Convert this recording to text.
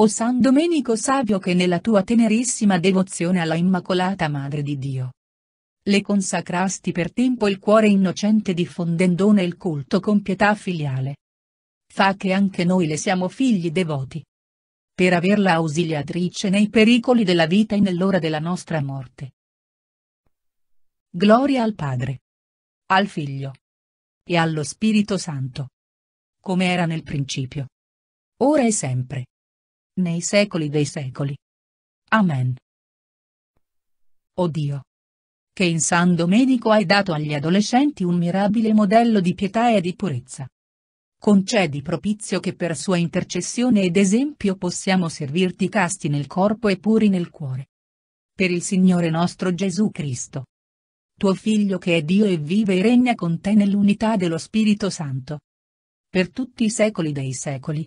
O San Domenico Savio che nella tua tenerissima devozione alla Immacolata Madre di Dio. Le consacrasti per tempo il cuore innocente diffondendone il culto con pietà filiale. Fa che anche noi le siamo figli devoti. Per averla ausiliatrice nei pericoli della vita e nell'ora della nostra morte. Gloria al Padre. Al Figlio. E allo Spirito Santo. Come era nel principio. Ora e sempre nei secoli dei secoli. Amen. O oh Dio. Che in San Domenico hai dato agli adolescenti un mirabile modello di pietà e di purezza. Concedi propizio che per sua intercessione ed esempio possiamo servirti casti nel corpo e puri nel cuore. Per il Signore nostro Gesù Cristo. Tuo Figlio che è Dio e vive e regna con te nell'unità dello Spirito Santo. Per tutti i secoli dei secoli.